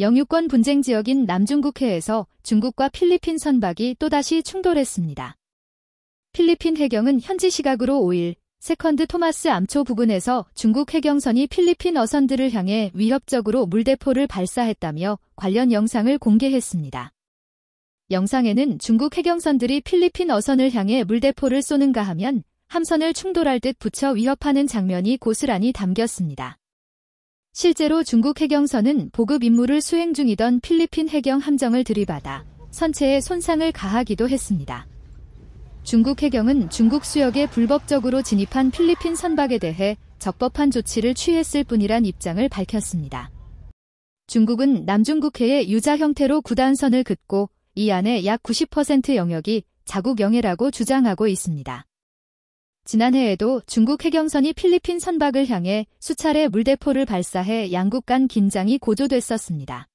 영유권 분쟁 지역인 남중국해에서 중국과 필리핀 선박이 또다시 충돌했습니다. 필리핀 해경은 현지 시각으로 5일 세컨드 토마스 암초 부근에서 중국 해경선이 필리핀 어선들을 향해 위협적으로 물대포를 발사했다며 관련 영상을 공개했습니다. 영상에는 중국 해경선들이 필리핀 어선을 향해 물대포를 쏘는가 하면 함선을 충돌할 듯 붙여 위협하는 장면이 고스란히 담겼습니다. 실제로 중국 해경선은 보급 임무를 수행 중이던 필리핀 해경 함정을 들이받아 선체에 손상을 가하기도 했습니다. 중국 해경은 중국 수역에 불법적으로 진입한 필리핀 선박에 대해 적법한 조치를 취했을 뿐이란 입장을 밝혔습니다. 중국은 남중국해의 유자 형태로 구단선을 긋고 이 안에 약 90% 영역이 자국 영해라고 주장하고 있습니다. 지난해에도 중국 해경선이 필리핀 선박을 향해 수차례 물대포를 발사해 양국 간 긴장이 고조됐었습니다.